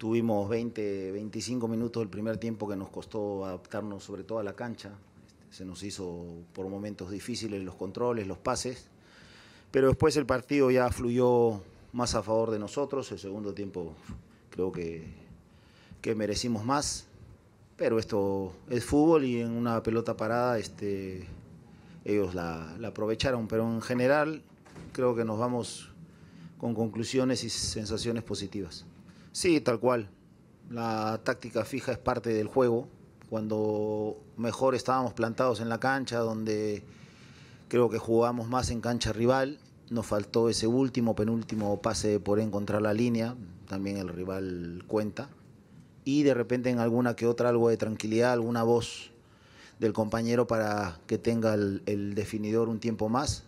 Tuvimos 20, 25 minutos el primer tiempo que nos costó adaptarnos sobre todo a la cancha. Este, se nos hizo por momentos difíciles los controles, los pases, pero después el partido ya fluyó más a favor de nosotros. El segundo tiempo creo que, que merecimos más, pero esto es fútbol y en una pelota parada este, ellos la aprovecharon. Pero en general creo que nos vamos con conclusiones y sensaciones positivas. Sí, tal cual. La táctica fija es parte del juego. Cuando mejor estábamos plantados en la cancha, donde creo que jugamos más en cancha rival, nos faltó ese último, penúltimo pase por encontrar la línea. También el rival cuenta. Y de repente en alguna que otra algo de tranquilidad, alguna voz del compañero para que tenga el, definidor un tiempo más.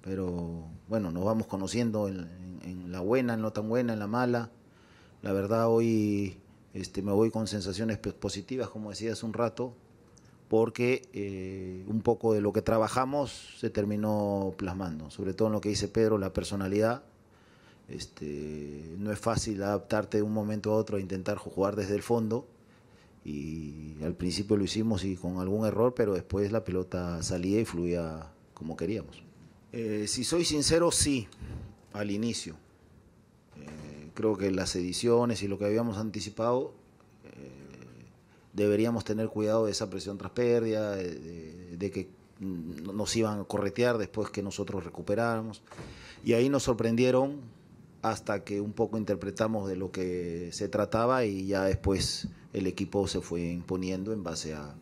Pero bueno, nos vamos conociendo en, la buena, en no tan buena, en la mala. La verdad hoy este, me voy con sensaciones pues, positivas, como decía hace un rato, porque eh, un poco de lo que trabajamos se terminó plasmando, sobre todo en lo que dice Pedro, la personalidad. Este, no es fácil adaptarte de un momento a otro a intentar jugar desde el fondo y al principio lo hicimos y con algún error, pero después la pelota salía y fluía como queríamos. Eh, si soy sincero, sí, al inicio creo que las ediciones y lo que habíamos anticipado, eh, deberíamos tener cuidado de esa presión tras pérdida, de, que nos iban a corretear después que nosotros recuperáramos. Y ahí nos sorprendieron hasta que un poco interpretamos de lo que se trataba y ya después el equipo se fue imponiendo en base a,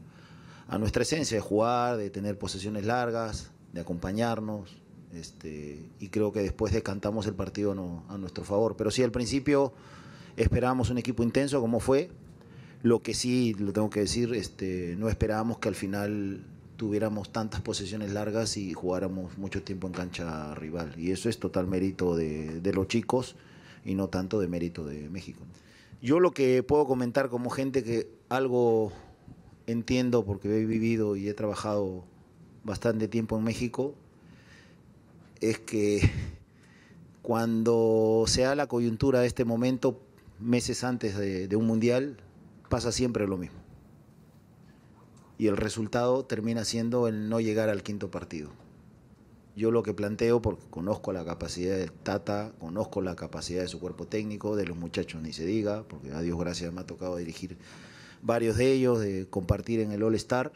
a nuestra esencia de jugar, de tener posesiones largas, de acompañarnos, este, y creo que después descantamos el partido a nuestro favor. Pero sí, al principio esperábamos un equipo intenso, como fue. Lo que sí, lo tengo que decir, este, no esperábamos que al final tuviéramos tantas posesiones largas y jugáramos mucho tiempo en cancha rival. Y eso es total mérito de, de los chicos y no tanto de mérito de México. Yo lo que puedo comentar como gente que algo entiendo porque he vivido y he trabajado bastante tiempo en México, es que cuando se da la coyuntura de este momento, meses antes de, un mundial, pasa siempre lo mismo. Y el resultado termina siendo el no llegar al quinto partido. Yo lo que planteo, porque conozco la capacidad de Tata, conozco la capacidad de su cuerpo técnico, de los muchachos ni se diga, porque a Dios gracias me ha tocado dirigir varios de ellos, de compartir en el All Star,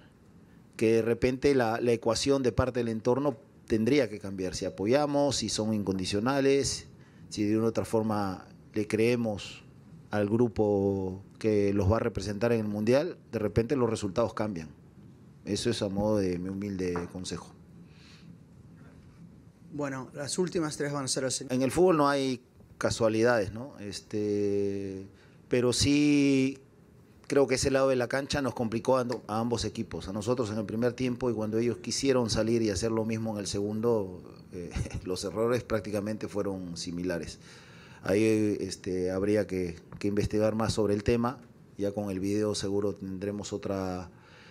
que de repente la ecuación de parte del entorno tendría que cambiar. Si apoyamos, si son incondicionales, si de una u otra forma le creemos al grupo que los va a representar en el Mundial, de repente los resultados cambian. Eso es a modo de mi humilde consejo. Bueno, las últimas tres van a ser así. En el fútbol no hay casualidades, ¿no? Este, pero sí creo que ese lado de la cancha nos complicó a, ambos equipos, a nosotros en el primer tiempo y cuando ellos quisieron salir y hacer lo mismo en el segundo, eh, los errores prácticamente fueron similares. Ahí este, habría que, investigar más sobre el tema, ya con el video seguro tendremos otra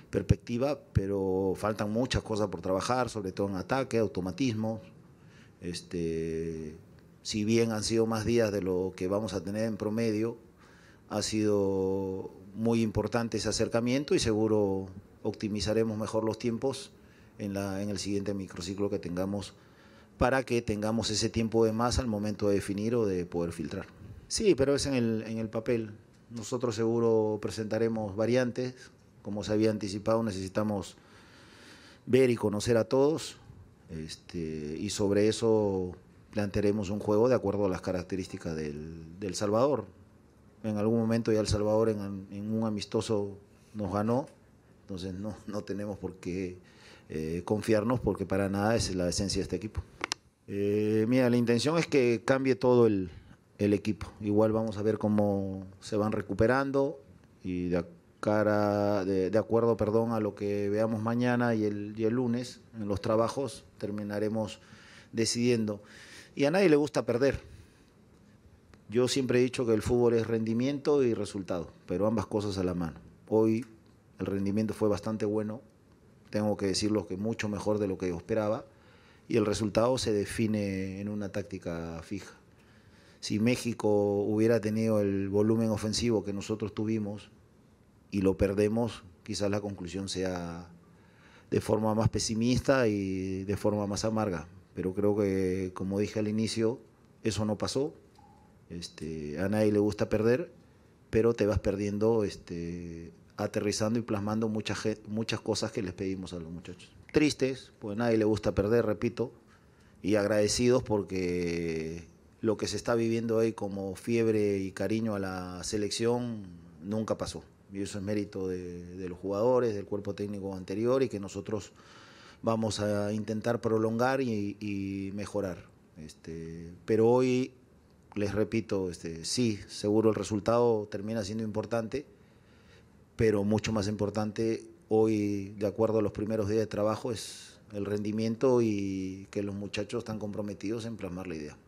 perspectiva, pero faltan muchas cosas por trabajar, sobre todo en ataque, automatismo. Este, si bien han sido más días de lo que vamos a tener en promedio, ha sido muy importante ese acercamiento y seguro optimizaremos mejor los tiempos en, la, en el siguiente microciclo que tengamos para que tengamos ese tiempo de más al momento de definir o de poder filtrar. Sí, pero es en el, en el papel. Nosotros seguro presentaremos variantes. Como se había anticipado, necesitamos ver y conocer a todos. Este, y sobre eso plantearemos un juego de acuerdo a las características del Salvador en algún momento ya El Salvador en, un amistoso nos ganó, entonces no, tenemos por qué eh, confiarnos porque para nada es la esencia de este equipo. Eh, mira, la intención es que cambie todo el, equipo. Igual vamos a ver cómo se van recuperando y de, cara, de, acuerdo perdón, a lo que veamos mañana y el, y el lunes en los trabajos terminaremos decidiendo. Y a nadie le gusta perder. Yo siempre he dicho que el fútbol es rendimiento y resultado, pero ambas cosas a la mano. Hoy el rendimiento fue bastante bueno, tengo que decirlo que mucho mejor de lo que yo esperaba, y el resultado se define en una táctica fija. Si México hubiera tenido el volumen ofensivo que nosotros tuvimos y lo perdemos, quizás la conclusión sea de forma más pesimista y de forma más amarga. Pero creo que, como dije al inicio, eso no pasó este, a nadie le gusta perder, pero te vas perdiendo, este, aterrizando y plasmando muchas, muchas cosas que les pedimos a los muchachos. Tristes, pues a nadie le gusta perder, repito, y agradecidos porque lo que se está viviendo hoy como fiebre y cariño a la selección nunca pasó. Y eso es mérito de, los jugadores, del cuerpo técnico anterior y que nosotros vamos a intentar prolongar y, mejorar. Este, pero hoy les repito, este, sí, seguro el resultado termina siendo importante, pero mucho más importante hoy, de acuerdo a los primeros días de trabajo, es el rendimiento y que los muchachos están comprometidos en plasmar la idea.